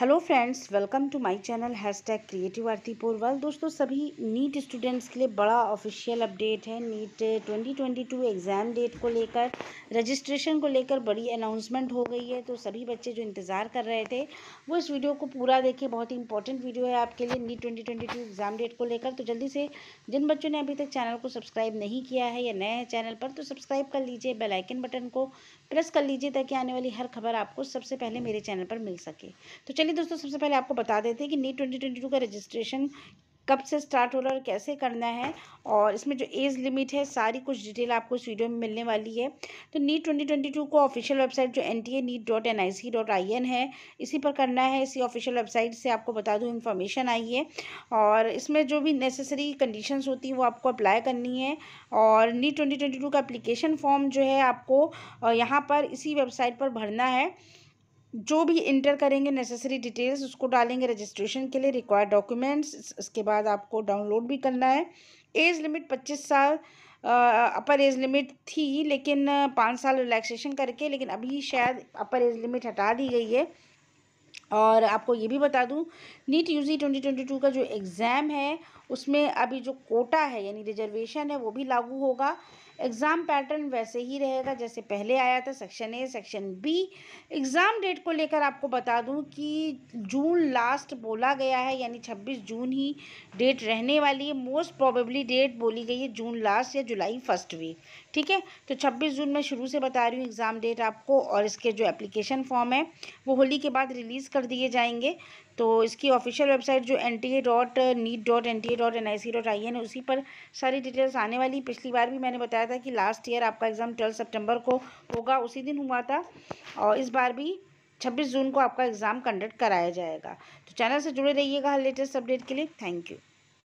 hello friends welcome to my channel hashtag creative Aarti Porwal दोस्तों सभी NEET students के लिए बड़ा ऑफिशियल अपडेट है नीट 2022 एग्ज़ाम डेट को लेकर रजिस्ट्रेशन को लेकर बड़ी अनाउंसमेंट हो गई है तो सभी बच्चे जो इंतज़ार कर रहे थे वो इस वीडियो को पूरा देखें बहुत ही इंपॉर्टेंट वीडियो है आपके लिए नीट ट्वेंटी एग्ज़ाम डेट को लेकर तो जल्दी से जिन बच्चों ने अभी तक चैनल को सब्सक्राइब नहीं किया है या नए हैं चैनल पर तो सब्सक्राइब कर लीजिए बेलाइकन बटन को प्रेस कर लीजिए ताकि आने वाली हर खबर आपको सबसे पहले मेरे चैनल पर मिल सके तो चलिए चलिए दोस्तों सबसे पहले आपको बता देते हैं कि नीट ट्वेंटी ट्वेंटी टू का रजिस्ट्रेशन कब से स्टार्ट हो रहा है और कैसे करना है और इसमें जो एज लिमिट है सारी कुछ डिटेल आपको इस वीडियो में मिलने वाली है तो नीट ट्वेंटी ट्वेंटी टू को ऑफिशियल वेबसाइट जो N T A NEET dot N I C dot I N है इसी पर करना है इसी ऑफिशियल वेबसाइट से आपको बता दूँ इन्फॉर्मेशन आई है और इसमें जो भी नेसेसरी कंडीशन होती हैं वो आपको अप्लाई करनी है और नीट ट्वेंटी ट्वेंटी टू का अप्लीकेशन फॉर्म जो है आपको यहाँ पर इसी वेबसाइट पर भरना है जो भी इंटर करेंगे नेसेसरी डिटेल्स उसको डालेंगे रजिस्ट्रेशन के लिए रिक्वायर्ड डॉक्यूमेंट्स इसके बाद आपको डाउनलोड भी करना है एज लिमिट पच्चीस साल अपर एज लिमिट थी लेकिन पाँच साल रिलैक्सेशन करके लेकिन अभी शायद अपर एज लिमिट हटा दी गई है और आपको ये भी बता दूं NEET UG twenty twenty two का जो एग्ज़ाम है उसमें अभी जो कोटा है यानी रिजर्वेशन है वो भी लागू होगा एग्ज़ाम पैटर्न वैसे ही रहेगा जैसे पहले आया था section A section B exam date को लेकर आपको बता दूं कि जून लास्ट बोला गया है यानी 26 जून ही डेट रहने वाली है मोस्ट प्रॉबेबली डेट बोली गई है जून लास्ट या जुलाई फर्स्ट वीक ठीक है तो 26 जून मैं शुरू से बता रही हूँ एग्ज़ाम डेट आपको और इसके जो एप्लीकेशन फॉर्म है वो होली के बाद रिलीज़ कर दिए जाएंगे तो इसकी ऑफिशियल वेबसाइट जो N T A dot NEET dot N T A dot N I C dot I N उसी पर सारी डिटेल्स आने वाली पिछली बार भी मैंने बताया था कि लास्ट ईयर आपका एग्ज़ाम ट्वेल्थ सेप्टेम्बर को होगा उसी दिन हुआ था और इस बार भी छब्बीस जून को आपका एग्ज़ाम कंडक्ट कराया जाएगा तो चैनल से जुड़े रहिएगा हर लेटेस्ट अपडेट के लिए थैंक यू